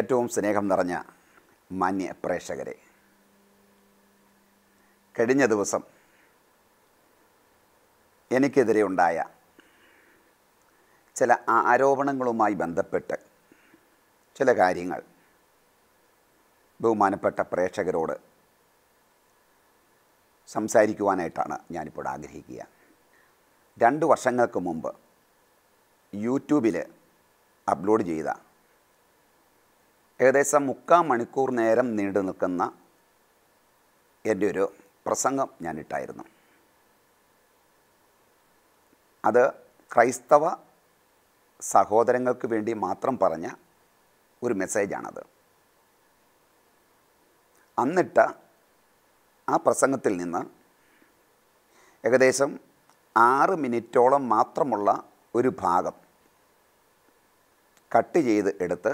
ഏറ്റവും സ്നേഹം നിറഞ്ഞ മാന്യ പ്രേക്ഷകരെ കഴിഞ്ഞ ദിവസം എനിക്കെതിരെ ഉണ്ടായ ചില ആരോപണങ്ങളുമായി ബന്ധപ്പെട്ട് ചില കാര്യങ്ങൾ ബഹുമാനപ്പെട്ട പ്രേക്ഷകരോട് സംസാരിക്കുവാനായിട്ടാണ് ഞാനിപ്പോൾ ആഗ്രഹിക്കുക രണ്ട് വർഷങ്ങൾക്ക് മുമ്പ് യൂട്യൂബിൽ അപ്ലോഡ് ചെയ്ത ഏകദേശം മുക്കാൽ മണിക്കൂർ നേരം നീണ്ടു നിൽക്കുന്ന എൻ്റെ ഒരു പ്രസംഗം ഞാനിട്ടായിരുന്നു അത് ക്രൈസ്തവ സഹോദരങ്ങൾക്ക് വേണ്ടി മാത്രം പറഞ്ഞ ഒരു മെസ്സേജാണത് അന്നിട്ട ആ പ്രസംഗത്തിൽ നിന്ന് ഏകദേശം ആറ് മിനിറ്റോളം മാത്രമുള്ള ഒരു ഭാഗം കട്ട് ചെയ്ത് എടുത്ത്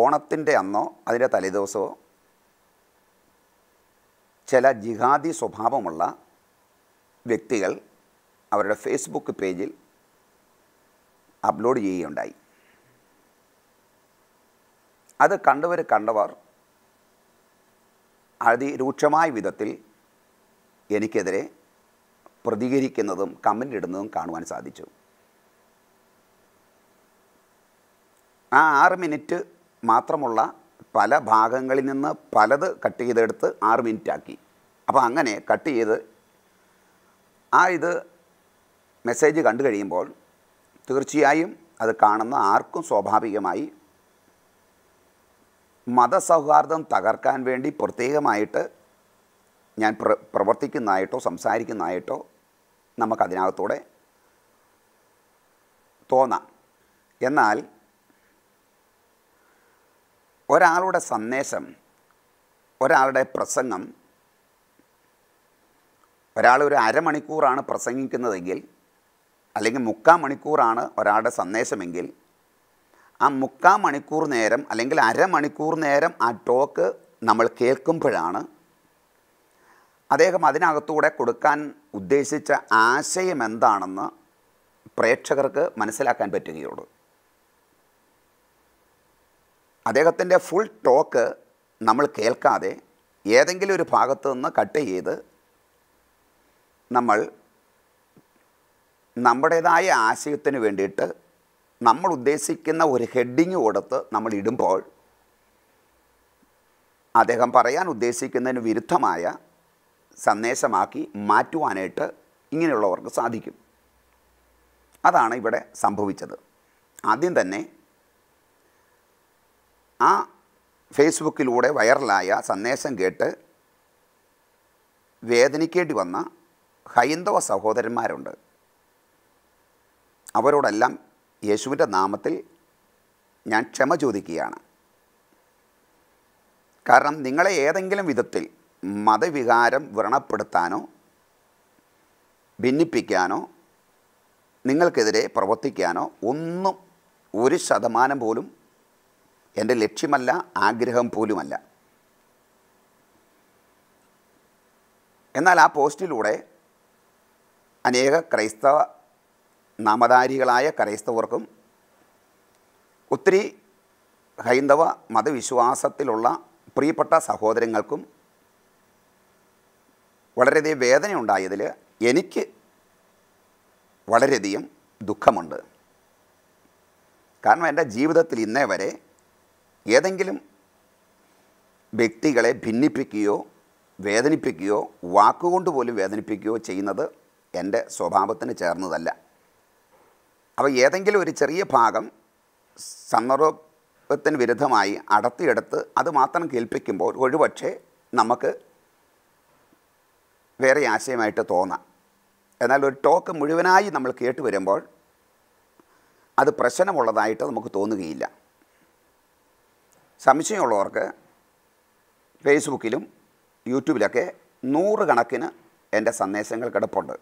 ഓണത്തിൻ്റെ അന്നോ അതിൻ്റെ തലേദിവസമോ ചില ജിഹാദി സ്വഭാവമുള്ള വ്യക്തികൾ അവരുടെ ഫേസ്ബുക്ക് പേജിൽ അപ്ലോഡ് ചെയ്യുകയുണ്ടായി അത് കണ്ടവർ കണ്ടവർ അതിരൂക്ഷമായ വിധത്തിൽ എനിക്കെതിരെ പ്രതികരിക്കുന്നതും കമൻ്റ് ഇടുന്നതും കാണുവാൻ സാധിച്ചു ആ ആറ് മിനിറ്റ് മാത്രമുള്ള പല ഭാഗങ്ങളിൽ നിന്ന് പലത് കട്ട് ചെയ്തെടുത്ത് ആറ് മിനിറ്റ് ആക്കി അപ്പോൾ അങ്ങനെ കട്ട് ചെയ്ത് ആ ഇത് മെസ്സേജ് കണ്ടു കഴിയുമ്പോൾ തീർച്ചയായും അത് കാണുന്ന ആർക്കും സ്വാഭാവികമായി മതസൗഹാർദ്ദം തകർക്കാൻ വേണ്ടി പ്രത്യേകമായിട്ട് ഞാൻ പ്ര പ്രവർത്തിക്കുന്നതായിട്ടോ സംസാരിക്കുന്നതായിട്ടോ നമുക്കതിനകത്തൂടെ തോന്നാം എന്നാൽ ഒരാളുടെ സന്ദേശം ഒരാളുടെ പ്രസംഗം ഒരാൾ ഒരു അരമണിക്കൂറാണ് പ്രസംഗിക്കുന്നതെങ്കിൽ അല്ലെങ്കിൽ മുക്കാൽ മണിക്കൂറാണ് ഒരാളുടെ സന്ദേശമെങ്കിൽ ആ മുക്കാൽ മണിക്കൂർ നേരം അല്ലെങ്കിൽ അരമണിക്കൂർ നേരം ആ ടോക്ക് നമ്മൾ കേൾക്കുമ്പോഴാണ് അദ്ദേഹം അതിനകത്തൂടെ കൊടുക്കാൻ ഉദ്ദേശിച്ച ആശയം എന്താണെന്ന് പ്രേക്ഷകർക്ക് മനസ്സിലാക്കാൻ പറ്റുകയുള്ളൂ അദ്ദേഹത്തിൻ്റെ ഫുൾ ടോക്ക് നമ്മൾ കേൾക്കാതെ ഏതെങ്കിലും ഒരു ഭാഗത്തു നിന്ന് കട്ട് ചെയ്ത് നമ്മൾ നമ്മുടേതായ ആശയത്തിന് വേണ്ടിയിട്ട് നമ്മൾ ഉദ്ദേശിക്കുന്ന ഒരു ഹെഡിങ് കൊടുത്ത് നമ്മൾ ഇടുമ്പോൾ അദ്ദേഹം പറയാൻ ഉദ്ദേശിക്കുന്നതിന് വിരുദ്ധമായ സന്ദേശമാക്കി മാറ്റുവാനായിട്ട് ഇങ്ങനെയുള്ളവർക്ക് സാധിക്കും അതാണ് ഇവിടെ സംഭവിച്ചത് ആദ്യം തന്നെ ആ ഫേസ്ബുക്കിലൂടെ വൈറലായ സന്ദേശം കേട്ട് വേദനിക്കേണ്ടി വന്ന ഹൈന്ദവ സഹോദരന്മാരുണ്ട് അവരോടെല്ലാം യേശുവിൻ്റെ നാമത്തിൽ ഞാൻ ക്ഷമ ചോദിക്കുകയാണ് കാരണം നിങ്ങളെ ഏതെങ്കിലും വിധത്തിൽ മതവികാരം വ്രണപ്പെടുത്താനോ ഭിന്നിപ്പിക്കാനോ നിങ്ങൾക്കെതിരെ പ്രവർത്തിക്കാനോ ഒന്നും ഒരു ശതമാനം പോലും എൻ്റെ ലക്ഷ്യമല്ല ആഗ്രഹം പോലുമല്ല എന്നാൽ ആ പോസ്റ്റിലൂടെ അനേക ക്രൈസ്തവ നാമധാരികളായ ക്രൈസ്തവർക്കും ഒത്തിരി ഹൈന്ദവ മതവിശ്വാസത്തിലുള്ള പ്രിയപ്പെട്ട സഹോദരങ്ങൾക്കും വളരെയധികം വേദനയുണ്ടായതിൽ എനിക്ക് വളരെയധികം ദുഃഖമുണ്ട് കാരണം എൻ്റെ ജീവിതത്തിൽ ഇന്നേ വരെ ഏതെങ്കിലും വ്യക്തികളെ ഭിന്നിപ്പിക്കുകയോ വേദനിപ്പിക്കുകയോ വാക്കുകൊണ്ട് പോലും വേദനിപ്പിക്കുകയോ ചെയ്യുന്നത് എൻ്റെ സ്വഭാവത്തിന് ചേർന്നതല്ല അപ്പോൾ ഏതെങ്കിലും ഒരു ചെറിയ ഭാഗം സന്ദർഭത്തിന് വിരുദ്ധമായി അടത്തിയെടുത്ത് അത് മാത്രം കേൾപ്പിക്കുമ്പോൾ ഒരുപക്ഷെ നമുക്ക് വേറെ ആശയമായിട്ട് തോന്നാം എന്നാൽ ഒരു ടോക്ക് മുഴുവനായി നമ്മൾ കേട്ട് വരുമ്പോൾ അത് പ്രശ്നമുള്ളതായിട്ട് നമുക്ക് തോന്നുകയില്ല സംശയമുള്ളവർക്ക് ഫേസ്ബുക്കിലും യൂട്യൂബിലൊക്കെ നൂറുകണക്കിന് എൻ്റെ സന്ദേശങ്ങൾ കിടപ്പുണ്ട്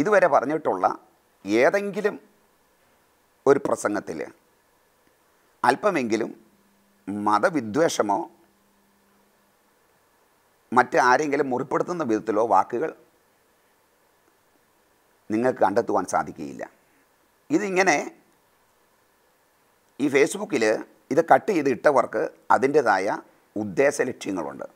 ഇതുവരെ പറഞ്ഞിട്ടുള്ള ഏതെങ്കിലും ഒരു പ്രസംഗത്തിൽ അല്പമെങ്കിലും മതവിദ്വേഷമോ മറ്റ് ആരെങ്കിലും മുറിപ്പെടുത്തുന്ന വിധത്തിലോ വാക്കുകൾ നിങ്ങൾക്ക് കണ്ടെത്തുവാൻ സാധിക്കുകയില്ല ഇതിങ്ങനെ ഈ ഫേസ്ബുക്കിൽ ഇത് കട്ട് ചെയ്ത് ഇട്ടവർക്ക് അതിൻ്റെതായ ഉദ്ദേശ ലക്ഷ്യങ്ങളുണ്ട്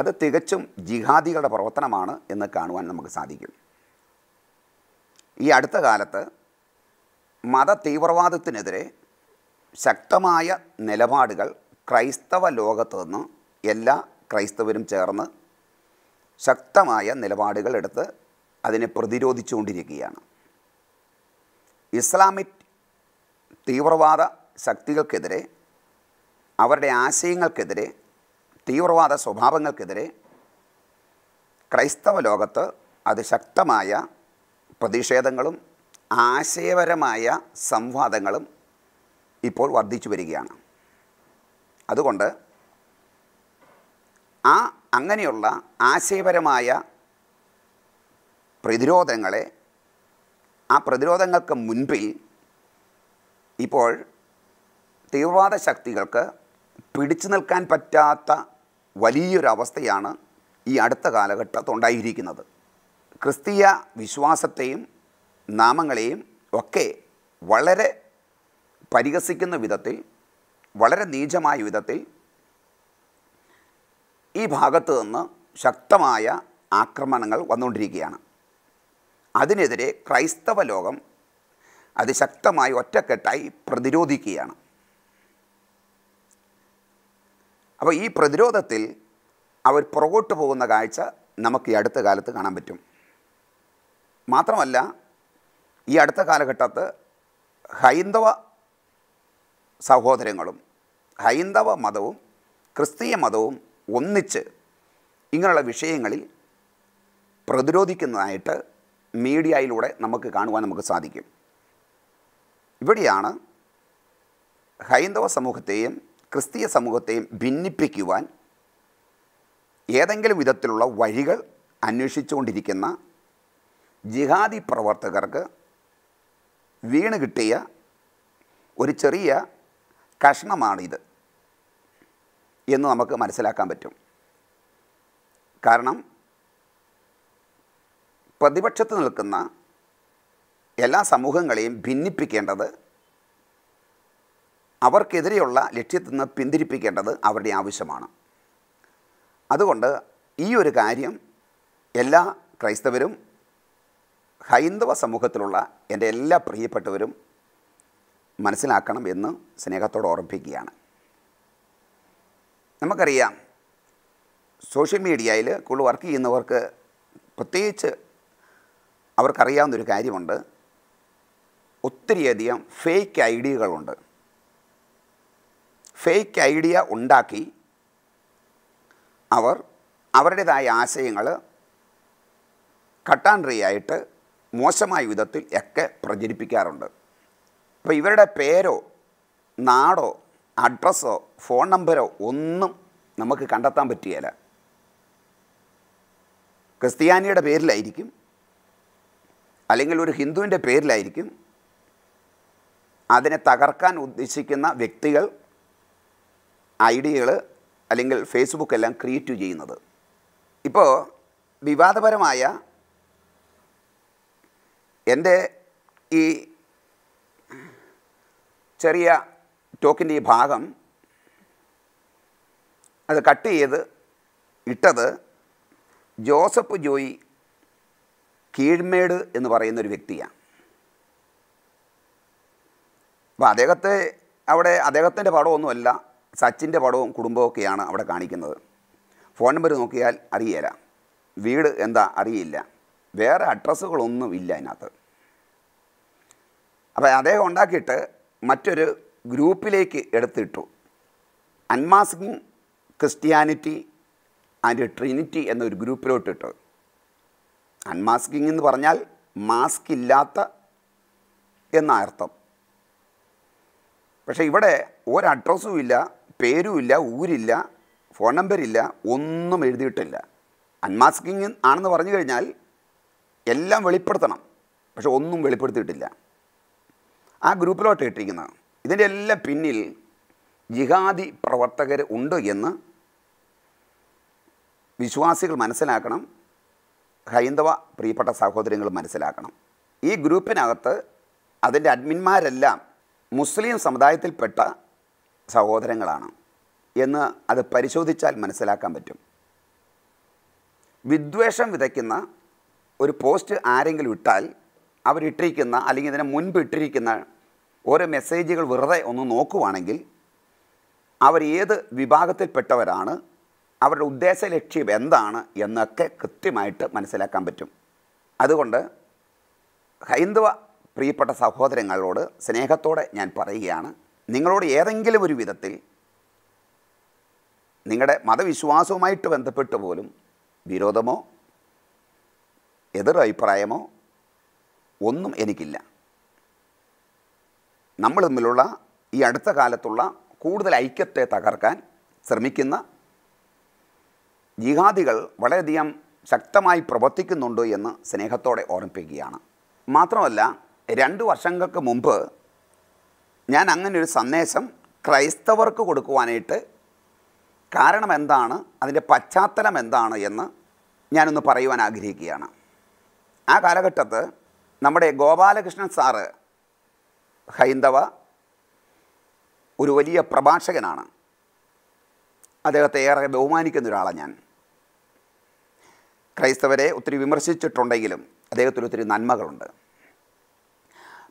അത് തികച്ചും ജിഹാദികളുടെ പ്രവർത്തനമാണ് എന്ന് കാണുവാൻ നമുക്ക് സാധിക്കും ഈ അടുത്ത കാലത്ത് മത തീവ്രവാദത്തിനെതിരെ ശക്തമായ നിലപാടുകൾ ക്രൈസ്തവ ലോകത്തു നിന്ന് എല്ലാ ക്രൈസ്തവരും ചേർന്ന് ശക്തമായ നിലപാടുകൾ എടുത്ത് അതിനെ പ്രതിരോധിച്ചുകൊണ്ടിരിക്കുകയാണ് ഇസ്ലാമിക് തീവ്രവാദ ശക്തികൾക്കെതിരെ അവരുടെ ആശയങ്ങൾക്കെതിരെ തീവ്രവാദ സ്വഭാവങ്ങൾക്കെതിരെ ക്രൈസ്തവ ലോകത്ത് അതിശക്തമായ പ്രതിഷേധങ്ങളും ആശയപരമായ സംവാദങ്ങളും ഇപ്പോൾ വർദ്ധിച്ചു വരികയാണ് അതുകൊണ്ട് ആ അങ്ങനെയുള്ള ആശയപരമായ പ്രതിരോധങ്ങളെ ആ പ്രതിരോധങ്ങൾക്ക് മുൻപിൽ ഇപ്പോൾ തീവ്രവാദ ശക്തികൾക്ക് പിടിച്ചു നിൽക്കാൻ പറ്റാത്ത വലിയൊരവസ്ഥയാണ് ഈ അടുത്ത കാലഘട്ടത്തുണ്ടായിരിക്കുന്നത് ക്രിസ്തീയ വിശ്വാസത്തെയും നാമങ്ങളെയും ഒക്കെ വളരെ പരിഹസിക്കുന്ന വിധത്തിൽ വളരെ നീചമായ വിധത്തിൽ ഈ ഭാഗത്ത് നിന്ന് ശക്തമായ ആക്രമണങ്ങൾ വന്നുകൊണ്ടിരിക്കുകയാണ് അതിനെതിരെ ക്രൈസ്തവ ലോകം അതിശക്തമായി ഒറ്റക്കെട്ടായി പ്രതിരോധിക്കുകയാണ് അപ്പോൾ ഈ പ്രതിരോധത്തിൽ അവർ പുറകോട്ട് പോകുന്ന കാഴ്ച നമുക്ക് ഈ അടുത്ത കാലത്ത് കാണാൻ പറ്റും മാത്രമല്ല ഈ അടുത്ത കാലഘട്ടത്ത് ഹൈന്ദവ സഹോദരങ്ങളും ഹൈന്ദവ മതവും ക്രിസ്തീയ മതവും ഒന്നിച്ച് ഇങ്ങനെയുള്ള വിഷയങ്ങളിൽ പ്രതിരോധിക്കുന്നതായിട്ട് മീഡിയയിലൂടെ നമുക്ക് കാണുവാൻ നമുക്ക് സാധിക്കും ഇവിടെയാണ് ഹൈന്ദവ സമൂഹത്തെയും ക്രിസ്തീയ സമൂഹത്തെയും ഭിന്നിപ്പിക്കുവാൻ ഏതെങ്കിലും വിധത്തിലുള്ള വഴികൾ അന്വേഷിച്ചുകൊണ്ടിരിക്കുന്ന ജിഹാദി പ്രവർത്തകർക്ക് വീണ് കിട്ടിയ ഒരു ചെറിയ കഷ്ണമാണിത് എന്ന് നമുക്ക് മനസ്സിലാക്കാൻ പറ്റും കാരണം പ്രതിപക്ഷത്ത് നിൽക്കുന്ന എല്ലാ സമൂഹങ്ങളെയും ഭിന്നിപ്പിക്കേണ്ടത് അവർക്കെതിരെയുള്ള ലക്ഷ്യത്തിൽ നിന്ന് പിന്തിരിപ്പിക്കേണ്ടത് അവരുടെ ആവശ്യമാണ് അതുകൊണ്ട് ഈ ഒരു കാര്യം എല്ലാ ക്രൈസ്തവരും ഹൈന്ദവ സമൂഹത്തിലുള്ള എൻ്റെ എല്ലാ പ്രിയപ്പെട്ടവരും മനസ്സിലാക്കണം എന്ന് സ്നേഹത്തോടെ ഓർമ്മിപ്പിക്കുകയാണ് നമുക്കറിയാം സോഷ്യൽ മീഡിയയിൽ കൂടുതൽ വർക്ക് ചെയ്യുന്നവർക്ക് പ്രത്യേകിച്ച് അവർക്കറിയാവുന്നൊരു കാര്യമുണ്ട് ഒത്തിരിയധികം ഫേക്ക് ഡികളുണ്ട് ഫേക്ക് ഐഡിയ ഉണ്ടാക്കി അവർ അവരുടേതായ ആശയങ്ങൾ കട്ടാൻ റീയായിട്ട് മോശമായ വിധത്തിൽ ഒക്കെ പ്രചരിപ്പിക്കാറുണ്ട് അപ്പോൾ ഇവരുടെ പേരോ നാടോ അഡ്രസ്സോ ഫോൺ നമ്പരോ ഒന്നും നമുക്ക് കണ്ടെത്താൻ പറ്റിയല്ല ക്രിസ്ത്യാനിയുടെ പേരിലായിരിക്കും അല്ലെങ്കിൽ ഒരു ഹിന്ദുവിൻ്റെ പേരിലായിരിക്കും അതിനെ തകർക്കാൻ ഉദ്ദേശിക്കുന്ന വ്യക്തികൾ ഐഡിയകൾ അല്ലെങ്കിൽ ഫേസ്ബുക്ക് എല്ലാം ക്രിയേറ്റ് ചെയ്യുന്നത് ഇപ്പോൾ വിവാദപരമായ എൻ്റെ ഈ ചെറിയ ടോക്കിൻ്റെ ഈ ഭാഗം അത് കട്ട് ചെയ്ത് ഇട്ടത് ജോസഫ് ജോയി കീഴ്മേട് എന്ന് പറയുന്നൊരു വ്യക്തിയാണ് അപ്പോൾ അദ്ദേഹത്തെ അവിടെ അദ്ദേഹത്തിൻ്റെ പടമൊന്നുമല്ല സച്ചിൻ്റെ പടവും കുടുംബമൊക്കെയാണ് അവിടെ കാണിക്കുന്നത് ഫോൺ നമ്പർ നോക്കിയാൽ അറിയില്ല വീട് എന്താ അറിയില്ല വേറെ അഡ്രസ്സുകളൊന്നും ഇല്ല അതിനകത്ത് അപ്പോൾ അദ്ദേഹം ഉണ്ടാക്കിയിട്ട് മറ്റൊരു ഗ്രൂപ്പിലേക്ക് എടുത്തിട്ടു അൺമാസ്കിങ് ക്രിസ്ത്യാനിറ്റി ആൻഡ് ട്രിനിറ്റി എന്നൊരു ഗ്രൂപ്പിലോട്ട് ഇട്ടു അൺമാസ്കിങ് എന്ന് പറഞ്ഞാൽ മാസ്ക് ഇല്ലാത്ത എന്ന അർത്ഥം പക്ഷേ ഇവിടെ ഒരഡ്രസ്സും ഇല്ല പേരുമില്ല ഊരില്ല ഫോൺ നമ്പരില്ല ഒന്നും എഴുതിയിട്ടില്ല അൺമാസ്കിങ് ആണെന്ന് പറഞ്ഞു കഴിഞ്ഞാൽ എല്ലാം വെളിപ്പെടുത്തണം പക്ഷെ ഒന്നും വെളിപ്പെടുത്തിയിട്ടില്ല ആ ഗ്രൂപ്പിലോട്ട് ഇട്ടിരിക്കുന്നത് ഇതിൻ്റെ എല്ലാം പിന്നിൽ ജിഹാദി പ്രവർത്തകർ ഉണ്ട് എന്ന് വിശ്വാസികൾ മനസ്സിലാക്കണം ഹൈന്ദവ പ്രിയപ്പെട്ട സഹോദരങ്ങൾ മനസ്സിലാക്കണം ഈ ഗ്രൂപ്പിനകത്ത് അതിൻ്റെ അഡ്മിന്മാരെല്ലാം മുസ്ലിം സമുദായത്തിൽപ്പെട്ട സഹോദരങ്ങളാണ് എന്ന് അത് പരിശോധിച്ചാൽ മനസ്സിലാക്കാൻ പറ്റും വിദ്വേഷം വിതയ്ക്കുന്ന ഒരു പോസ്റ്റ് ആരെങ്കിലും ഇട്ടാൽ അവരിട്ടിരിക്കുന്ന അല്ലെങ്കിൽ ഇതിനെ മുൻപ് ഇട്ടിരിക്കുന്ന ഓരോ മെസ്സേജുകൾ വെറുതെ ഒന്ന് നോക്കുവാണെങ്കിൽ അവർ ഏത് വിഭാഗത്തിൽപ്പെട്ടവരാണ് അവരുടെ ഉദ്ദേശ ലക്ഷ്യം എന്താണ് എന്നൊക്കെ കൃത്യമായിട്ട് മനസ്സിലാക്കാൻ പറ്റും അതുകൊണ്ട് ഹൈന്ദവ പ്രിയപ്പെട്ട സഹോദരങ്ങളോട് സ്നേഹത്തോടെ ഞാൻ പറയുകയാണ് നിങ്ങളോട് ഏതെങ്കിലും ഒരു വിധത്തിൽ നിങ്ങളുടെ മതവിശ്വാസവുമായിട്ട് ബന്ധപ്പെട്ട് പോലും വിരോധമോ എതിരഭിപ്രായമോ ഒന്നും എനിക്കില്ല നമ്മൾ തമ്മിലുള്ള ഈ അടുത്ത കാലത്തുള്ള കൂടുതൽ ഐക്യത്തെ തകർക്കാൻ ശ്രമിക്കുന്ന ജിഹാദികൾ വളരെയധികം ശക്തമായി പ്രവർത്തിക്കുന്നുണ്ടോ എന്ന് സ്നേഹത്തോടെ ഓർമ്മിപ്പിക്കുകയാണ് മാത്രമല്ല രണ്ട് വർഷങ്ങൾക്ക് മുമ്പ് ഞാൻ അങ്ങനെ ഒരു സന്ദേശം ക്രൈസ്തവർക്ക് കൊടുക്കുവാനായിട്ട് കാരണം എന്താണ് അതിൻ്റെ പശ്ചാത്തലം എന്താണ് എന്ന് ഞാനൊന്ന് പറയുവാൻ ആഗ്രഹിക്കുകയാണ് ആ കാലഘട്ടത്ത് നമ്മുടെ ഗോപാലകൃഷ്ണൻ സാറ് ഹൈന്ദവ ഒരു വലിയ പ്രഭാഷകനാണ് അദ്ദേഹത്തെ ഏറെ ബഹുമാനിക്കുന്ന ഒരാളാണ് ഞാൻ ക്രൈസ്തവരെ ഒത്തിരി വിമർശിച്ചിട്ടുണ്ടെങ്കിലും അദ്ദേഹത്തിന് ഒത്തിരി നന്മകളുണ്ട്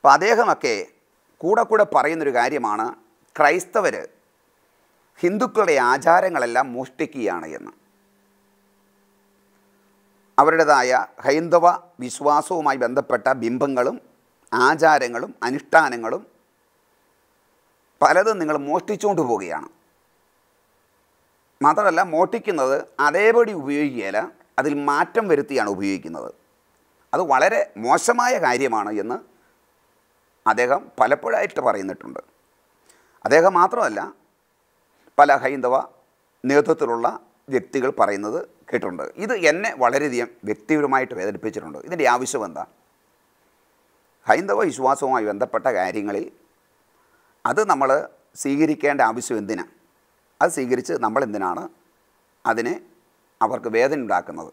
അപ്പോൾ അദ്ദേഹമൊക്കെ കൂടെ കൂടെ പറയുന്നൊരു കാര്യമാണ് ക്രൈസ്തവർ ഹിന്ദുക്കളുടെ ആചാരങ്ങളെല്ലാം മോഷ്ടിക്കുകയാണ് എന്ന് അവരുടേതായ ഹൈന്ദവ വിശ്വാസവുമായി ബന്ധപ്പെട്ട ബിംബങ്ങളും ആചാരങ്ങളും അനുഷ്ഠാനങ്ങളും പലതും നിങ്ങൾ മോഷ്ടിച്ചുകൊണ്ട് പോവുകയാണ് മാത്രമല്ല മോഷ്ടിക്കുന്നത് അതേപടി ഉപയോഗിക്കുകയല്ല അതിൽ മാറ്റം വരുത്തിയാണ് ഉപയോഗിക്കുന്നത് അത് വളരെ മോശമായ കാര്യമാണ് എന്ന് അദ്ദേഹം പലപ്പോഴായിട്ട് പറയുന്നിട്ടുണ്ട് അദ്ദേഹം മാത്രമല്ല പല ഹൈന്ദവ നേതൃത്വത്തിലുള്ള വ്യക്തികൾ പറയുന്നത് കേട്ടുണ്ട് ഇത് എന്നെ വളരെയധികം വ്യക്തിപരമായിട്ട് വേദനിപ്പിച്ചിട്ടുണ്ട് ഇതിൻ്റെ ആവശ്യം എന്താ ഹൈന്ദവ വിശ്വാസവുമായി ബന്ധപ്പെട്ട കാര്യങ്ങളിൽ അത് നമ്മൾ സ്വീകരിക്കേണ്ട ആവശ്യം എന്തിനാ അത് സ്വീകരിച്ച് നമ്മളെന്തിനാണ് അതിനെ അവർക്ക് വേദന ഉണ്ടാക്കുന്നത്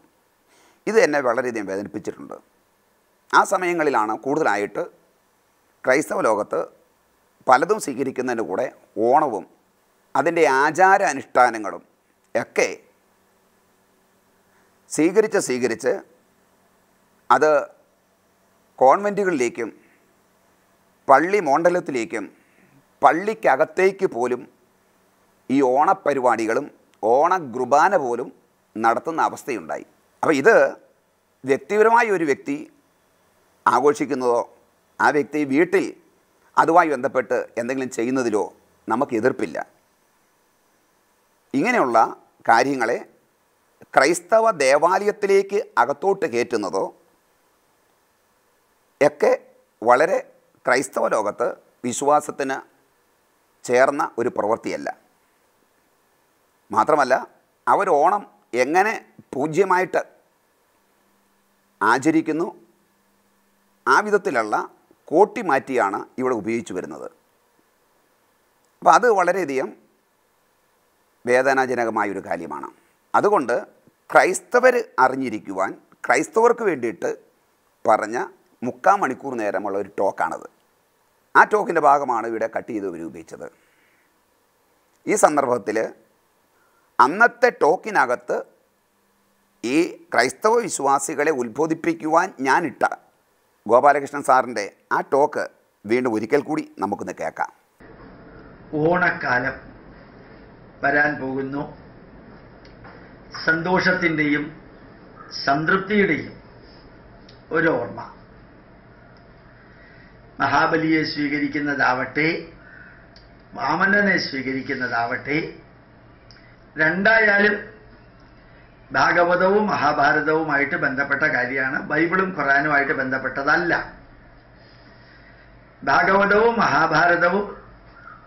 ഇത് എന്നെ വളരെയധികം വേദനിപ്പിച്ചിട്ടുണ്ട് ആ സമയങ്ങളിലാണ് കൂടുതലായിട്ട് ക്രൈസ്തവ ലോകത്ത് പലതും സ്വീകരിക്കുന്നതിന് കൂടെ ഓണവും അതിൻ്റെ ആചാര അനുഷ്ഠാനങ്ങളും ഒക്കെ സ്വീകരിച്ച് സ്വീകരിച്ച് അത് കോൺവെൻറ്റുകളിലേക്കും പള്ളി മോണ്ടലത്തിലേക്കും പള്ളിക്കകത്തേക്ക് പോലും ഈ ഓണപരിപാടികളും ഓണഗുർബാന പോലും നടത്തുന്ന അവസ്ഥയുണ്ടായി അപ്പോൾ ഇത് വ്യക്തിപരമായ ഒരു വ്യക്തി ആഘോഷിക്കുന്നതോ ആ വ്യക്തി വീട്ടിൽ അതുമായി ബന്ധപ്പെട്ട് എന്തെങ്കിലും ചെയ്യുന്നതിലോ നമുക്ക് എതിർപ്പില്ല ഇങ്ങനെയുള്ള കാര്യങ്ങളെ ക്രൈസ്തവ ദേവാലയത്തിലേക്ക് അകത്തോട്ട് കയറ്റുന്നതോ ഒക്കെ വളരെ ക്രൈസ്തവ ലോകത്ത് വിശ്വാസത്തിന് ചേർന്ന ഒരു പ്രവൃത്തിയല്ല മാത്രമല്ല അവർ ഓണം എങ്ങനെ പൂജ്യമായിട്ട് ആചരിക്കുന്നു ആ വിധത്തിലുള്ള കോട്ടി മാറ്റിയാണ് ഇവിടെ ഉപയോഗിച്ചു വരുന്നത് അപ്പോൾ അത് വളരെയധികം വേദനാജനകമായൊരു കാര്യമാണ് അതുകൊണ്ട് ക്രൈസ്തവർ അറിഞ്ഞിരിക്കുവാൻ ക്രൈസ്തവർക്ക് വേണ്ടിയിട്ട് പറഞ്ഞ മുക്കാൽ മണിക്കൂർ നേരമുള്ള ഒരു ടോക്കാണത് ആ ടോക്കിൻ്റെ ഭാഗമാണ് ഇവിടെ കട്ട് ചെയ്ത് ഉപയോഗിച്ചത് ഈ സന്ദർഭത്തിൽ അന്നത്തെ ടോക്കിനകത്ത് ഈ ക്രൈസ്തവ വിശ്വാസികളെ ഉത്ബോധിപ്പിക്കുവാൻ ഞാനിട്ട ഗോപാലകൃഷ്ണൻ സാറിൻ്റെ ആ ടോക്ക് വീണ്ടും ഒരിക്കൽ കൂടി നമുക്കൊന്ന് കേൾക്കാം ഓണക്കാലം വരാൻ പോകുന്നു സന്തോഷത്തിൻ്റെയും സംതൃപ്തിയുടെയും ഒരു ഓർമ്മ മഹാബലിയെ സ്വീകരിക്കുന്നതാവട്ടെ വാമനനെ സ്വീകരിക്കുന്നതാവട്ടെ രണ്ടായാലും ഭാഗവതവും മഹാഭാരതവുമായിട്ട് ബന്ധപ്പെട്ട കാര്യമാണ് ബൈബിളും ഖുറാനുമായിട്ട് ബന്ധപ്പെട്ടതല്ല ഭാഗവതവും മഹാഭാരതവും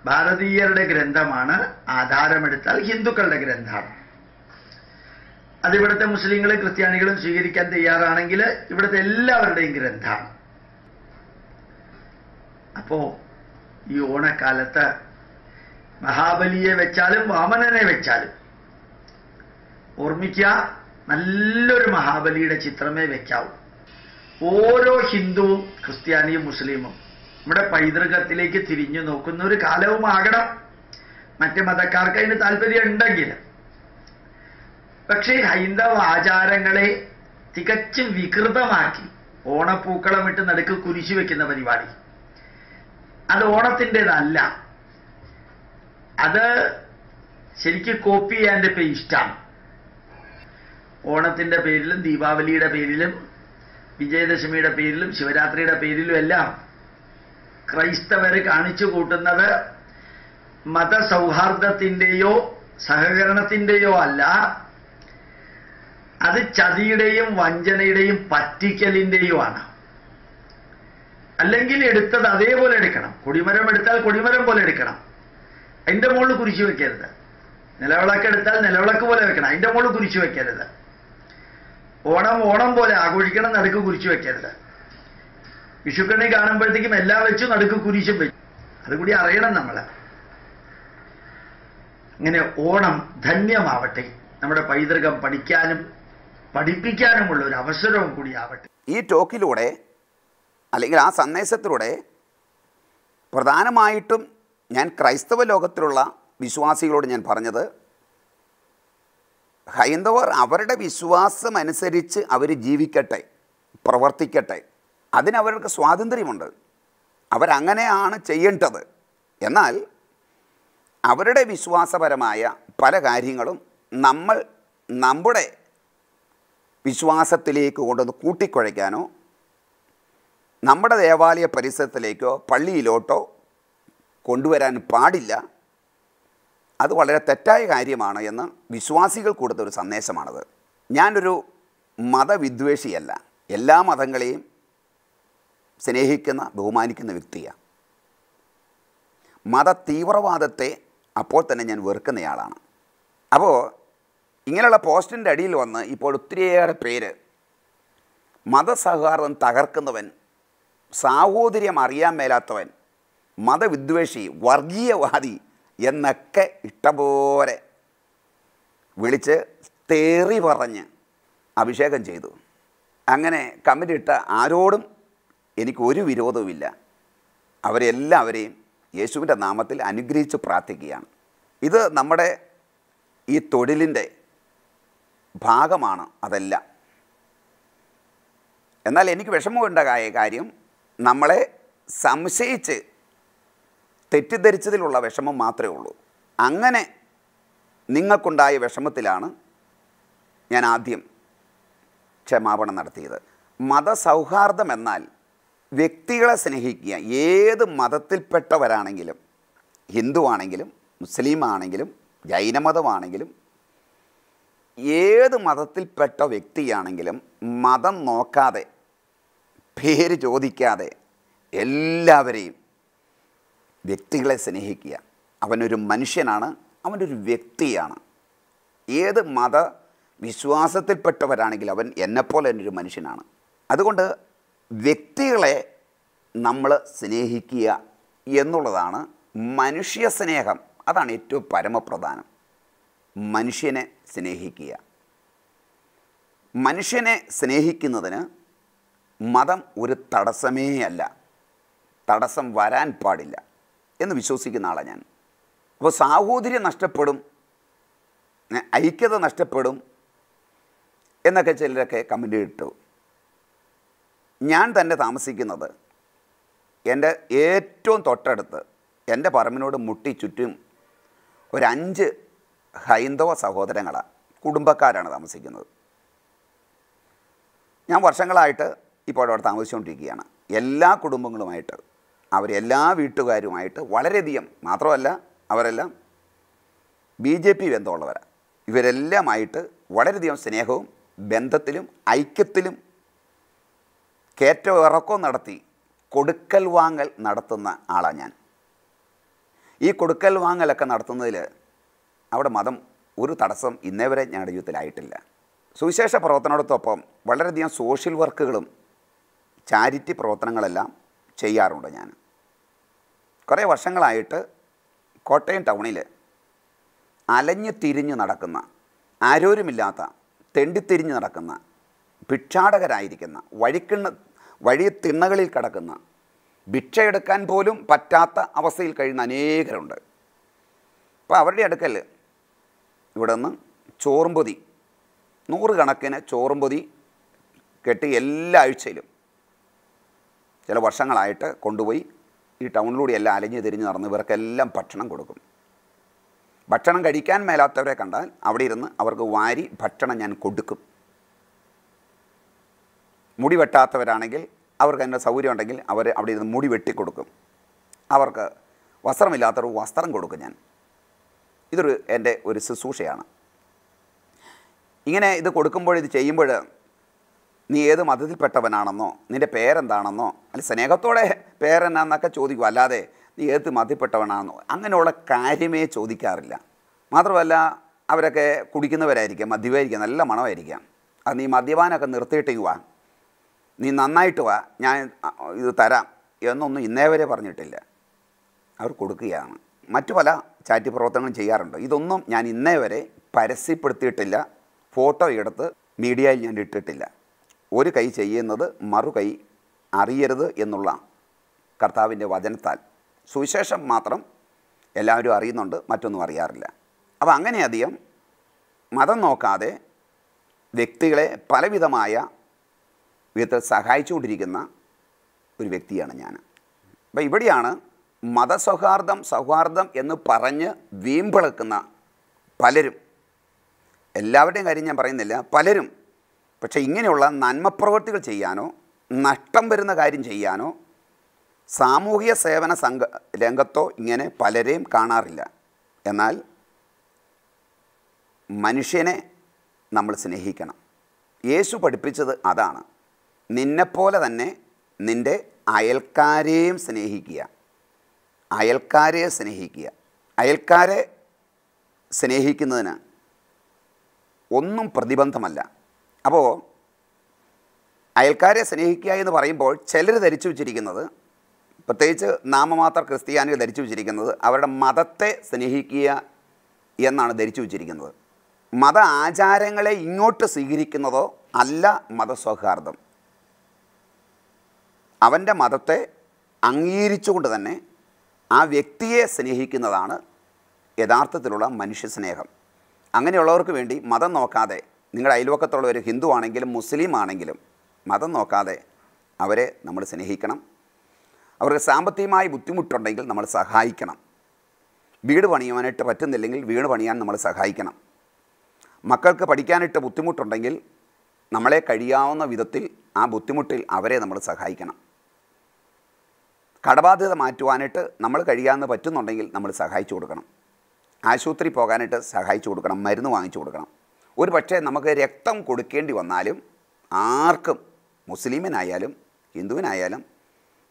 ഭാരതീയരുടെ ഗ്രന്ഥമാണ് ആധാരമെടുത്താൽ ഹിന്ദുക്കളുടെ ഗ്രന്ഥമാണ് അതിവിടുത്തെ മുസ്ലിങ്ങളും ക്രിസ്ത്യാനികളും സ്വീകരിക്കാൻ തയ്യാറാണെങ്കിൽ ഇവിടുത്തെ എല്ലാവരുടെയും ഗ്രന്ഥമാണ് അപ്പോ ഈ ഓണക്കാലത്ത് മഹാബലിയെ വെച്ചാലും വാമനനെ വെച്ചാലും ഓർമ്മിക്കുക നല്ലൊരു മഹാബലിയുടെ ചിത്രമേ വെക്കാവൂ ഓരോ ഹിന്ദുവും ക്രിസ്ത്യാനിയും മുസ്ലിമും നമ്മുടെ പൈതൃകത്തിലേക്ക് തിരിഞ്ഞു നോക്കുന്ന ഒരു കാലവുമാകണം മറ്റ് മതക്കാർക്ക് അതിന് താല്പര്യം ഉണ്ടെങ്കിൽ പക്ഷേ ഹൈന്ദവ ആചാരങ്ങളെ തികച്ചും വികൃതമാക്കി ഓണപ്പൂക്കളം ഇട്ട് നടുക്ക് കുരിശു വെക്കുന്ന പരിപാടി അത് ഓണത്തിൻ്റെതല്ല അത് ശരിക്കും കോപ്പി ആൻഡ് ഇഷ്ടമാണ് ഓണത്തിന്റെ പേരിലും ദീപാവലിയുടെ പേരിലും വിജയദശമിയുടെ പേരിലും ശിവരാത്രിയുടെ പേരിലും എല്ലാം ക്രൈസ്തവര് കാണിച്ചു കൂട്ടുന്നത് മതസൗഹാർദ്ദത്തിന്റെയോ സഹകരണത്തിന്റെയോ അല്ല അത് ചതിയുടെയും വഞ്ചനയുടെയും പറ്റിക്കലിന്റെയോ ആണ് അല്ലെങ്കിൽ എടുത്തത് അതേപോലെ എടുക്കണം കൊടിമരം എടുത്താൽ കൊടിമരം പോലെ എടുക്കണം അതിന്റെ മുകളിൽ കുരിശു വെക്കരുത് നിലവിളക്ക് എടുത്താൽ നിലവിളക്ക് പോലെ വെക്കണം അതിന്റെ മുകളിൽ കുരിശു വെക്കരുത് ഓണം ഓണം പോലെ ആഘോഷിക്കണം നടുക്ക് കുരിച്ചു വെക്കരുത് വിഷുക്കണി കാണുമ്പോഴത്തേക്കും എല്ലാം വെച്ചു നടുക്ക് കുരിശും വെച്ചു അതുകൂടി അറിയണം നമ്മൾ അങ്ങനെ ഓണം ധന്യമാവട്ടെ നമ്മുടെ പൈതൃകം പഠിക്കാനും പഠിപ്പിക്കാനുമുള്ള ഒരു അവസരവും കൂടി ആവട്ടെ ഈ ടോക്കിലൂടെ അല്ലെങ്കിൽ ആ സന്ദേശത്തിലൂടെ പ്രധാനമായിട്ടും ഞാൻ ക്രൈസ്തവ ലോകത്തിലുള്ള വിശ്വാസികളോട് ഞാൻ പറഞ്ഞത് ഹൈന്ദവർ അവരുടെ വിശ്വാസം അനുസരിച്ച് അവർ ജീവിക്കട്ടെ പ്രവർത്തിക്കട്ടെ അതിനവർക്ക് സ്വാതന്ത്ര്യമുണ്ട് അവരങ്ങനെയാണ് ചെയ്യേണ്ടത് എന്നാൽ അവരുടെ വിശ്വാസപരമായ പല കാര്യങ്ങളും നമ്മൾ നമ്മുടെ വിശ്വാസത്തിലേക്ക് കൊണ്ടുവന്ന് കൂട്ടിക്കുഴയ്ക്കാനോ നമ്മുടെ ദേവാലയ പരിസരത്തിലേക്കോ പള്ളിയിലോട്ടോ കൊണ്ടുവരാൻ പാടില്ല അത് വളരെ തെറ്റായ കാര്യമാണ് എന്ന് വിശ്വാസികൾ കൊടുത്ത ഒരു സന്ദേശമാണത് ഞാനൊരു മതവിദ്വേഷിയല്ല എല്ലാ മതങ്ങളെയും സ്നേഹിക്കുന്ന ബഹുമാനിക്കുന്ന വ്യക്തിയാണ് മത തീവ്രവാദത്തെ അപ്പോൾ തന്നെ ഞാൻ വെറുക്കുന്നയാളാണ് അപ്പോൾ ഇങ്ങനെയുള്ള പോസ്റ്റിൻ്റെ അടിയിൽ വന്ന് ഇപ്പോൾ ഒത്തിരിയേറെ പേര് മതസഹകാരം തകർക്കുന്നവൻ സാഹോദര്യം അറിയാൻ മേലാത്തവൻ മതവിദ്വേഷി വർഗീയവാദി എന്നൊക്കെ ഇഷ്ടപോലെ വിളിച്ച് തേറി പറഞ്ഞ് അഭിഷേകം ചെയ്തു അങ്ങനെ കമ്മിറ്റിട്ട ഇട്ട ആരോടും എനിക്കൊരു വിരോധവുമില്ല അവരെല്ലാവരെയും യേശുവിൻ്റെ നാമത്തിൽ അനുഗ്രഹിച്ച് പ്രാർത്ഥിക്കുകയാണ് ഇത് നമ്മുടെ ഈ തൊഴിലിൻ്റെ ഭാഗമാണ് അതെല്ലാം എന്നാൽ എനിക്ക് വിഷമമുണ്ടായ കാര്യം നമ്മളെ സംശയിച്ച് തെറ്റിദ്ധരിച്ചതിലുള്ള വിഷമം മാത്രമേ ഉള്ളൂ അങ്ങനെ നിങ്ങൾക്കുണ്ടായ വിഷമത്തിലാണ് ഞാൻ ആദ്യം ക്ഷമാപണം നടത്തിയത് മതസൗഹാർദ്ദം എന്നാൽ വ്യക്തികളെ സ്നേഹിക്കുക ഏത് മതത്തിൽപ്പെട്ടവരാണെങ്കിലും ഹിന്ദു ആണെങ്കിലും മുസ്ലിം ആണെങ്കിലും ജൈനമതമാണെങ്കിലും ഏത് മതത്തിൽപ്പെട്ട വ്യക്തിയാണെങ്കിലും മതം നോക്കാതെ പേര് ചോദിക്കാതെ എല്ലാവരെയും വ്യക്തികളെ സ്നേഹിക്കുക അവനൊരു മനുഷ്യനാണ് അവനൊരു വ്യക്തിയാണ് ഏത് മത വിശ്വാസത്തിൽപ്പെട്ടവരാണെങ്കിൽ അവൻ എന്നെപ്പോലെ തന്നെ ഒരു മനുഷ്യനാണ് അതുകൊണ്ട് വ്യക്തികളെ നമ്മൾ സ്നേഹിക്കുക എന്നുള്ളതാണ് മനുഷ്യ സ്നേഹം അതാണ് ഏറ്റവും പരമപ്രധാനം മനുഷ്യനെ സ്നേഹിക്കുക മനുഷ്യനെ സ്നേഹിക്കുന്നതിന് മതം ഒരു തടസ്സമേ അല്ല തടസ്സം വരാൻ പാടില്ല എന്ന് വിശ്വസിക്കുന്ന ആളാണ് ഞാൻ അപ്പോൾ സാഹോദര്യം നഷ്ടപ്പെടും ഐക്യത നഷ്ടപ്പെടും എന്നൊക്കെ ചിലരൊക്കെ കമൻ്റ് ഇട്ടു ഞാൻ തന്നെ താമസിക്കുന്നത് എൻ്റെ ഏറ്റവും തൊട്ടടുത്ത് എൻ്റെ പറമ്പിനോട് മുട്ടി ചുറ്റും ഒരു അഞ്ച് ഹൈന്ദവ സഹോദരങ്ങളാണ് കുടുംബക്കാരാണ് താമസിക്കുന്നത് ഞാൻ വർഷങ്ങളായിട്ട് ഇപ്പോൾ അവിടെ താമസിച്ചുകൊണ്ടിരിക്കുകയാണ് എല്ലാ കുടുംബങ്ങളുമായിട്ട് അവരെല്ലാ വീട്ടുകാരുമായിട്ട് വളരെയധികം മാത്രമല്ല അവരെല്ലാം ബി ജെ പി ബന്ധമുള്ളവരാണ് ഇവരെല്ലാമായിട്ട് വളരെയധികം സ്നേഹവും ബന്ധത്തിലും ഐക്യത്തിലും കയറ്റവും ഇറക്കവും നടത്തി കൊടുക്കൽ വാങ്ങൽ നടത്തുന്ന ആളാണ് ഞാൻ ഈ കൊടുക്കൽ വാങ്ങലൊക്കെ നടത്തുന്നതിൽ അവിടെ മതം ഒരു തടസ്സം ഇന്നേ വരെ ഞങ്ങളുടെ ജീവിതത്തിലായിട്ടില്ല സുവിശേഷ പ്രവർത്തനത്തോടൊപ്പം വളരെയധികം സോഷ്യൽ വർക്കുകളും ചാരിറ്റി പ്രവർത്തനങ്ങളെല്ലാം ചെയ്യാറുണ്ട് ഞാൻ കുറേ വർഷങ്ങളായിട്ട് കോട്ടയം ടൗണിൽ അലഞ്ഞു തിരിഞ്ഞു നടക്കുന്ന ആരോരുമില്ലാത്ത തെണ്ടിത്തിരിഞ്ഞു നടക്കുന്ന ഭിക്ഷാടകരായിരിക്കുന്ന വഴിക്കിണ്ണ വഴി തിണ്ണകളിൽ കിടക്കുന്ന ഭിക്ഷയെടുക്കാൻ പോലും പറ്റാത്ത അവസ്ഥയിൽ കഴിയുന്ന അനേകരുണ്ട് അപ്പോൾ അവരുടെ അടുക്കൽ ഇവിടെ നിന്ന് ചോറുംപൊതി നൂറുകണക്കിന് ചോറുംപൊതി കെട്ടി എല്ലാ ആഴ്ചയിലും ചില വർഷങ്ങളായിട്ട് കൊണ്ടുപോയി ഈ എല്ലാം അലഞ്ഞു തിരിഞ്ഞ് നടന്ന് ഇവർക്കെല്ലാം ഭക്ഷണം കൊടുക്കും ഭക്ഷണം കഴിക്കാൻ മേലാത്തവരെ കണ്ടാൽ അവിടെ ഇരുന്ന് അവർക്ക് വാരി ഭക്ഷണം ഞാൻ കൊടുക്കും മുടി വെട്ടാത്തവരാണെങ്കിൽ അവർക്ക് അതിൻ്റെ സൗകര്യം ഉണ്ടെങ്കിൽ അവർ അവിടെ ഇരുന്ന് മുടി വെട്ടിക്കൊടുക്കും അവർക്ക് വസ്ത്രമില്ലാത്തവർ വസ്ത്രം കൊടുക്കും ഞാൻ ഇതൊരു എൻ്റെ ഒരു ശുശ്രൂഷയാണ് ഇങ്ങനെ ഇത് കൊടുക്കുമ്പോൾ ഇത് ചെയ്യുമ്പോൾ നീ ഏത് മതത്തിൽപ്പെട്ടവനാണെന്നോ നിൻ്റെ പേരെന്താണെന്നോ അല്ല സ്നേഹത്തോടെ പേരെന്നാന്നൊക്കെ ചോദിക്കും അല്ലാതെ നീ ഏത് മതത്തിൽപ്പെട്ടവനാണെന്നോ അങ്ങനെയുള്ള കാര്യമേ ചോദിക്കാറില്ല മാത്രമല്ല അവരൊക്കെ കുടിക്കുന്നവരായിരിക്കാം മദ്യപായിരിക്കാം നല്ല മണമായിരിക്കാം അത് നീ മദ്യപാനൊക്കെ നിർത്തിയിട്ട് വാ നീ നന്നായിട്ട് വാ ഞാൻ ഇത് തരാം എന്നൊന്നും ഇന്നേ വരെ പറഞ്ഞിട്ടില്ല അവർ കൊടുക്കുകയാണ് മറ്റു പല ചാറ്റ് പ്രവർത്തനങ്ങളും ചെയ്യാറുണ്ട് ഇതൊന്നും ഞാൻ ഇന്നേ വരെ പരസ്യപ്പെടുത്തിയിട്ടില്ല ഫോട്ടോ എടുത്ത് മീഡിയയിൽ ഞാൻ ഇട്ടിട്ടില്ല ഒരു കൈ ചെയ്യുന്നത് മറു കൈ അറിയരുത് എന്നുള്ള കർത്താവിൻ്റെ വചനത്താൽ സുവിശേഷം മാത്രം എല്ലാവരും അറിയുന്നുണ്ട് മറ്റൊന്നും അറിയാറില്ല അപ്പോൾ അങ്ങനെ മതം നോക്കാതെ വ്യക്തികളെ പലവിധമായ വിധത്തിൽ സഹായിച്ചുകൊണ്ടിരിക്കുന്ന ഒരു വ്യക്തിയാണ് ഞാൻ അപ്പോൾ ഇവിടെയാണ് മതസൗഹാർദ്ദം സൗഹാർദ്ദം എന്ന് പറഞ്ഞ് വീമ്പിളക്കുന്ന പലരും എല്ലാവരുടെയും കാര്യം ഞാൻ പറയുന്നില്ല പലരും പക്ഷേ ഇങ്ങനെയുള്ള നന്മപ്രവൃത്തികൾ ചെയ്യാനോ നഷ്ടം വരുന്ന കാര്യം ചെയ്യാനോ സാമൂഹിക സേവന സംഘ രംഗത്തോ ഇങ്ങനെ പലരെയും കാണാറില്ല എന്നാൽ മനുഷ്യനെ നമ്മൾ സ്നേഹിക്കണം യേശു പഠിപ്പിച്ചത് അതാണ് നിന്നെപ്പോലെ തന്നെ നിൻ്റെ അയൽക്കാരെയും സ്നേഹിക്കുക അയൽക്കാരെ സ്നേഹിക്കുക അയൽക്കാരെ സ്നേഹിക്കുന്നതിന് ഒന്നും പ്രതിബന്ധമല്ല അപ്പോൾ അയൽക്കാരെ സ്നേഹിക്കുക എന്ന് പറയുമ്പോൾ ചിലർ ധരിച്ചു വച്ചിരിക്കുന്നത് പ്രത്യേകിച്ച് നാമമാത്ര ക്രിസ്ത്യാനികൾ ധരിച്ചു വച്ചിരിക്കുന്നത് അവരുടെ മതത്തെ സ്നേഹിക്കുക എന്നാണ് ധരിച്ചു വച്ചിരിക്കുന്നത് മത ആചാരങ്ങളെ ഇങ്ങോട്ട് സ്വീകരിക്കുന്നതോ അല്ല മതസൗഹാർദ്ദം അവൻ്റെ മതത്തെ അംഗീകരിച്ചുകൊണ്ട് തന്നെ ആ വ്യക്തിയെ സ്നേഹിക്കുന്നതാണ് യഥാർത്ഥത്തിലുള്ള മനുഷ്യസ്നേഹം അങ്ങനെയുള്ളവർക്ക് വേണ്ടി മതം നോക്കാതെ നിങ്ങളുടെ അയൽവക്കത്തുള്ള ഒരു ഹിന്ദു ആണെങ്കിലും മുസ്ലിം ആണെങ്കിലും മതം നോക്കാതെ അവരെ നമ്മൾ സ്നേഹിക്കണം അവർക്ക് സാമ്പത്തികമായി ബുദ്ധിമുട്ടുണ്ടെങ്കിൽ നമ്മൾ സഹായിക്കണം വീട് പണിയുവാനായിട്ട് പറ്റുന്നില്ലെങ്കിൽ വീട് പണിയാൻ നമ്മൾ സഹായിക്കണം മക്കൾക്ക് പഠിക്കാനായിട്ട് ബുദ്ധിമുട്ടുണ്ടെങ്കിൽ നമ്മളെ കഴിയാവുന്ന വിധത്തിൽ ആ ബുദ്ധിമുട്ടിൽ അവരെ നമ്മൾ സഹായിക്കണം കടബാധ്യത മാറ്റുവാനായിട്ട് നമ്മൾ കഴിയാമെന്ന് പറ്റുന്നുണ്ടെങ്കിൽ നമ്മൾ സഹായിച്ചു കൊടുക്കണം ആശുപത്രി പോകാനായിട്ട് സഹായിച്ചു കൊടുക്കണം മരുന്ന് വാങ്ങിച്ചു കൊടുക്കണം ഒരു പക്ഷേ നമുക്ക് രക്തം കൊടുക്കേണ്ടി വന്നാലും ആർക്കും മുസ്ലിമിനായാലും ഹിന്ദുവിനായാലും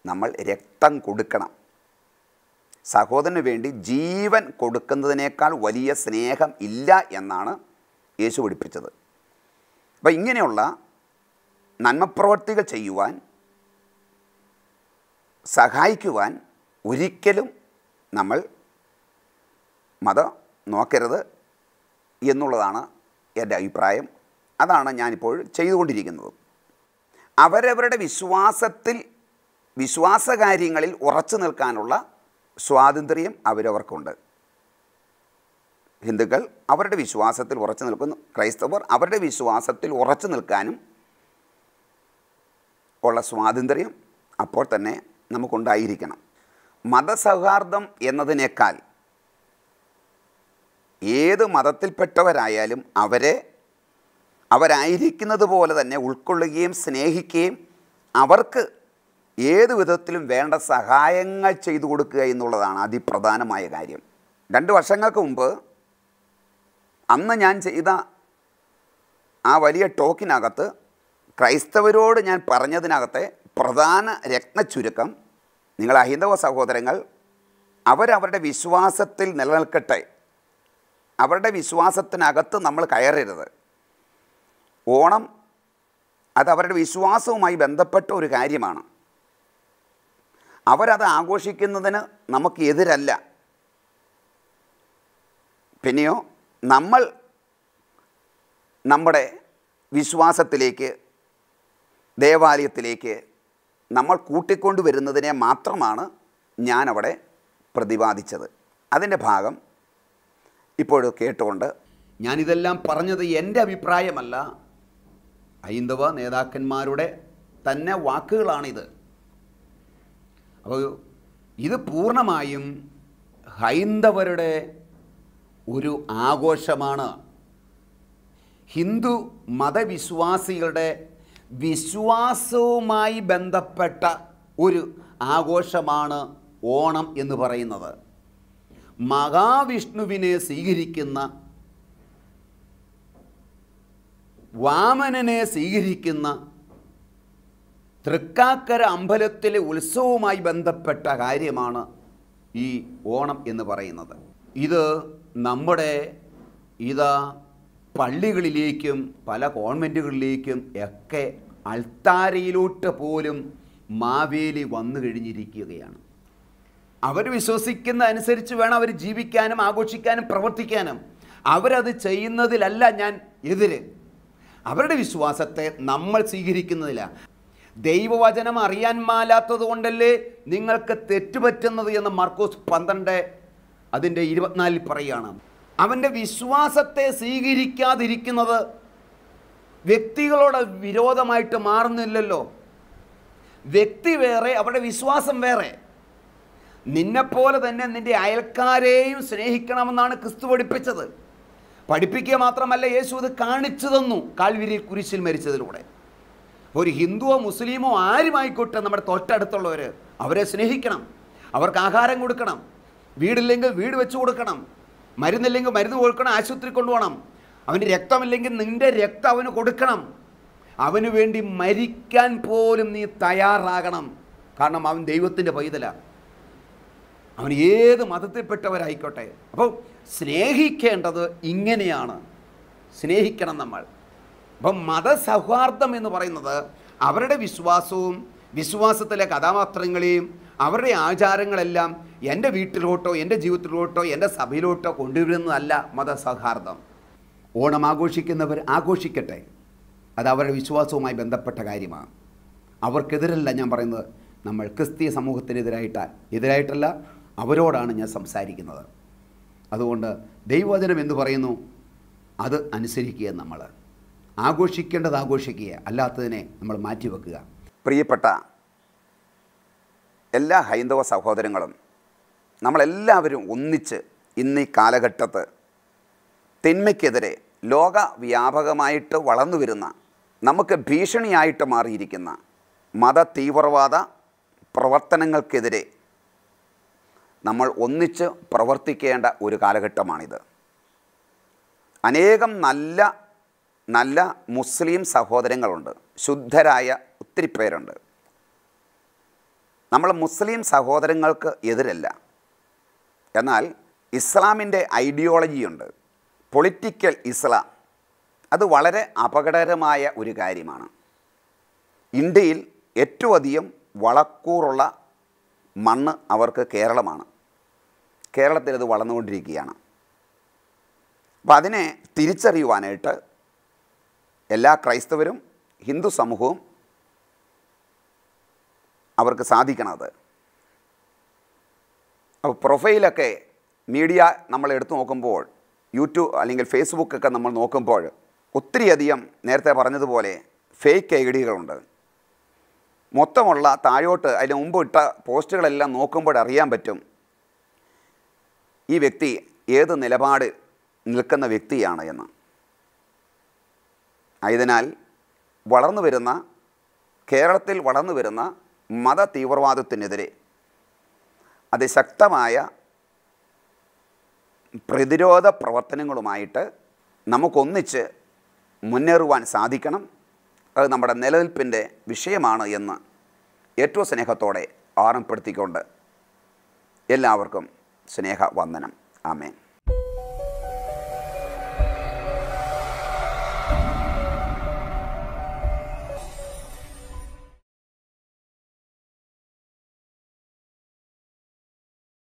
നമ്മൾ രക്തം കൊടുക്കണം സഹോദരന് വേണ്ടി ജീവൻ കൊടുക്കുന്നതിനേക്കാൾ വലിയ സ്നേഹം ഇല്ല എന്നാണ് യേശു പഠിപ്പിച്ചത് അപ്പം ഇങ്ങനെയുള്ള നന്മപ്രവർത്തികൾ ചെയ്യുവാൻ സഹായിക്കുവാൻ ഒരിക്കലും നമ്മൾ മതം നോക്കരുത് എന്നുള്ളതാണ് എൻ്റെ അഭിപ്രായം അതാണ് ഞാനിപ്പോൾ ചെയ്തുകൊണ്ടിരിക്കുന്നത് അവരവരുടെ വിശ്വാസത്തിൽ വിശ്വാസകാര്യങ്ങളിൽ ഉറച്ചു നിൽക്കാനുള്ള സ്വാതന്ത്ര്യം അവരവർക്കുണ്ട് ഹിന്ദുക്കൾ അവരുടെ വിശ്വാസത്തിൽ ഉറച്ചു നിൽക്കുന്നു ക്രൈസ്തവർ അവരുടെ വിശ്വാസത്തിൽ ഉറച്ചു നിൽക്കാനും ഉള്ള സ്വാതന്ത്ര്യം അപ്പോൾ തന്നെ നമുക്കുണ്ടായിരിക്കണം മതസൗഹാർദ്ദം എന്നതിനേക്കാൾ ഏത് മതത്തിൽപ്പെട്ടവരായാലും അവരെ അവരായിരിക്കുന്നത് പോലെ തന്നെ ഉൾക്കൊള്ളുകയും സ്നേഹിക്കുകയും അവർക്ക് ഏത് വിധത്തിലും വേണ്ട സഹായങ്ങൾ ചെയ്തു കൊടുക്കുക എന്നുള്ളതാണ് അതിപ്രധാനമായ കാര്യം രണ്ട് വർഷങ്ങൾക്ക് മുമ്പ് അന്ന് ഞാൻ ചെയ്ത ആ വലിയ ടോക്കിനകത്ത് ക്രൈസ്തവരോട് ഞാൻ പറഞ്ഞതിനകത്തെ പ്രധാന രത്നച്ചുരുക്കം നിങ്ങൾ അഹിന്ദവ സഹോദരങ്ങൾ അവരവരുടെ വിശ്വാസത്തിൽ നിലനിൽക്കട്ടെ അവരുടെ വിശ്വാസത്തിനകത്ത് നമ്മൾ കയറരുത് ഓണം അത് അവരുടെ വിശ്വാസവുമായി ബന്ധപ്പെട്ട ഒരു കാര്യമാണ് അവരത് ആഘോഷിക്കുന്നതിന് നമുക്ക് എതിരല്ല പിന്നെയോ നമ്മൾ നമ്മുടെ വിശ്വാസത്തിലേക്ക് ദേവാലയത്തിലേക്ക് നമ്മൾ കൂട്ടിക്കൊണ്ടുവരുന്നതിനെ മാത്രമാണ് ഞാനവിടെ പ്രതിപാദിച്ചത് അതിൻ്റെ ഭാഗം ഇപ്പോഴും കേട്ടുകൊണ്ട് ഞാനിതെല്ലാം പറഞ്ഞത് എൻ്റെ അഭിപ്രായമല്ല ഹൈന്ദവ നേതാക്കന്മാരുടെ തന്നെ വാക്കുകളാണിത് അപ്പോൾ ഇത് പൂർണ്ണമായും ഹൈന്ദവരുടെ ഒരു ആഘോഷമാണ് ഹിന്ദു മതവിശ്വാസികളുടെ വിശ്വാസവുമായി ബന്ധപ്പെട്ട ഒരു ആഘോഷമാണ് ഓണം എന്ന് പറയുന്നത് മഹാവിഷ്ണുവിനെ സ്വീകരിക്കുന്ന വാമനനെ സ്വീകരിക്കുന്ന തൃക്കാക്കര അമ്പലത്തിലെ ഉത്സവവുമായി ബന്ധപ്പെട്ട കാര്യമാണ് ഈ ഓണം എന്ന് പറയുന്നത് ഇത് നമ്മുടെ ഇത് പള്ളികളിലേക്കും പല കോൺവെൻറ്റുകളിലേക്കും ഒക്കെ അൾത്താരയിലോട്ട് പോലും മാവേലി വന്നു കഴിഞ്ഞിരിക്കുകയാണ് അവർ വിശ്വസിക്കുന്ന അനുസരിച്ച് വേണം അവർ ജീവിക്കാനും ആഘോഷിക്കാനും പ്രവർത്തിക്കാനും അവരത് ചെയ്യുന്നതിലല്ല ഞാൻ എതിര് അവരുടെ വിശ്വാസത്തെ നമ്മൾ സ്വീകരിക്കുന്നതില്ല ദൈവവചനം അറിയാൻ മാലാത്തത് കൊണ്ടല്ലേ നിങ്ങൾക്ക് തെറ്റുപറ്റുന്നത് എന്ന് മർക്കോസ് പന്ത്രണ്ട് അതിൻ്റെ ഇരുപത്തിനാലിൽ പറയുകയാണ് അവൻ്റെ വിശ്വാസത്തെ സ്വീകരിക്കാതിരിക്കുന്നത് വ്യക്തികളോട് വിരോധമായിട്ട് മാറുന്നില്ലല്ലോ വ്യക്തി വേറെ അവരുടെ വിശ്വാസം വേറെ നിന്നെപ്പോലെ തന്നെ നിൻ്റെ അയൽക്കാരെയും സ്നേഹിക്കണമെന്നാണ് ക്രിസ്തു പഠിപ്പിച്ചത് പഠിപ്പിക്കുക മാത്രമല്ല യേശു അത് കാണിച്ചു തന്നു കാൽവിരിയിൽ കുരിശിൽ മരിച്ചതിലൂടെ ഒരു ഹിന്ദുവോ മുസ്ലിമോ ആരുമായിക്കോട്ടെ നമ്മുടെ തൊട്ടടുത്തുള്ളവർ അവരെ സ്നേഹിക്കണം അവർക്ക് ആഹാരം കൊടുക്കണം വീടില്ലെങ്കിൽ വീട് വെച്ച് കൊടുക്കണം മരുന്നില്ലെങ്കിൽ മരുന്ന് കൊടുക്കണം ആശുപത്രി കൊണ്ടുപോകണം അവൻ്റെ രക്തമില്ലെങ്കിൽ നിൻ്റെ രക്തം അവന് കൊടുക്കണം അവന് വേണ്ടി മരിക്കാൻ പോലും നീ തയ്യാറാകണം കാരണം അവൻ ദൈവത്തിൻ്റെ പൈതലാണ് അവൻ ഏത് മതത്തിൽപ്പെട്ടവരായിക്കോട്ടെ അപ്പോൾ സ്നേഹിക്കേണ്ടത് ഇങ്ങനെയാണ് സ്നേഹിക്കണം നമ്മൾ അപ്പം മതസൗഹാർദ്ദം എന്ന് പറയുന്നത് അവരുടെ വിശ്വാസവും വിശ്വാസത്തിലെ കഥാപാത്രങ്ങളെയും അവരുടെ ആചാരങ്ങളെല്ലാം എൻ്റെ വീട്ടിലോട്ടോ എൻ്റെ ജീവിതത്തിലോട്ടോ എൻ്റെ സഭയിലോട്ടോ കൊണ്ടുവരുന്നതല്ല മതസൗഹാർദ്ദം ഓണം ആഘോഷിക്കുന്നവർ ആഘോഷിക്കട്ടെ അത് അവരുടെ വിശ്വാസവുമായി ബന്ധപ്പെട്ട കാര്യമാണ് അവർക്കെതിരല്ല ഞാൻ പറയുന്നത് നമ്മൾ ക്രിസ്തീയ സമൂഹത്തിനെതിരായിട്ട എതിരായിട്ടല്ല അവരോടാണ് ഞാൻ സംസാരിക്കുന്നത് അതുകൊണ്ട് ദൈവവചനം എന്ന് പറയുന്നു അത് അനുസരിക്കുക നമ്മൾ ആഘോഷിക്കേണ്ടത് ആഘോഷിക്കുക അല്ലാത്തതിനെ നമ്മൾ മാറ്റിവെക്കുക പ്രിയപ്പെട്ട എല്ലാ ഹൈന്ദവ സഹോദരങ്ങളും നമ്മളെല്ലാവരും ഒന്നിച്ച് ഇന്ന് ഈ കാലഘട്ടത്ത് തിന്മയ്ക്കെതിരെ ലോകവ്യാപകമായിട്ട് വളർന്നു വരുന്ന നമുക്ക് ഭീഷണിയായിട്ട് മാറിയിരിക്കുന്ന മത തീവ്രവാദ പ്രവർത്തനങ്ങൾക്കെതിരെ നമ്മൾ ഒന്നിച്ച് പ്രവർത്തിക്കേണ്ട ഒരു കാലഘട്ടമാണിത് അനേകം നല്ല നല്ല മുസ്ലിം സഹോദരങ്ങളുണ്ട് ശുദ്ധരായ ഒത്തിരി പേരുണ്ട് നമ്മൾ മുസ്ലിം സഹോദരങ്ങൾക്ക് എതിരല്ല എന്നാൽ ഇസ്ലാമിൻ്റെ ഐഡിയോളജിയുണ്ട് പൊളിറ്റിക്കൽ ഇസ്ലാം അത് വളരെ അപകടകരമായ ഒരു കാര്യമാണ് ഇന്ത്യയിൽ ഏറ്റവും അധികം വളക്കൂറുള്ള മണ്ണ് അവർക്ക് കേരളമാണ് കേരളത്തിലത് വളർന്നുകൊണ്ടിരിക്കുകയാണ് അപ്പോൾ അതിനെ തിരിച്ചറിയുവാനായിട്ട് എല്ലാ ക്രൈസ്തവരും ഹിന്ദു സമൂഹവും അവർക്ക് സാധിക്കണത് അപ്പോൾ പ്രൊഫൈലൊക്കെ മീഡിയ നമ്മൾ എടുത്തു നോക്കുമ്പോൾ യൂട്യൂബ് അല്ലെങ്കിൽ ഫേസ്ബുക്കൊക്കെ നമ്മൾ നോക്കുമ്പോൾ ഒത്തിരിയധികം നേരത്തെ പറഞ്ഞതുപോലെ ഫേക്ക് ഐ ഡികളുണ്ട് മൊത്തമുള്ള താഴോട്ട് അതിന് മുമ്പ് ഇട്ട പോസ്റ്റുകളെല്ലാം നോക്കുമ്പോൾ അറിയാൻ പറ്റും ഈ വ്യക്തി ഏത് നിലപാട് നിൽക്കുന്ന വ്യക്തിയാണ് എന്ന് ആയതിനാൽ വളർന്നു വരുന്ന കേരളത്തിൽ വളർന്നു വരുന്ന മത തീവ്രവാദത്തിനെതിരെ അതിശക്തമായ പ്രതിരോധ പ്രവർത്തനങ്ങളുമായിട്ട് നമുക്കൊന്നിച്ച് മുന്നേറുവാൻ സാധിക്കണം അത് നമ്മുടെ നിലനിൽപ്പിൻ്റെ വിഷയമാണ് എന്ന് ഏറ്റവും സ്നേഹത്തോടെ ഓർമ്മപ്പെടുത്തിക്കൊണ്ട് എല്ലാവർക്കും സ്നേഹവന്ദനം ആമേൻ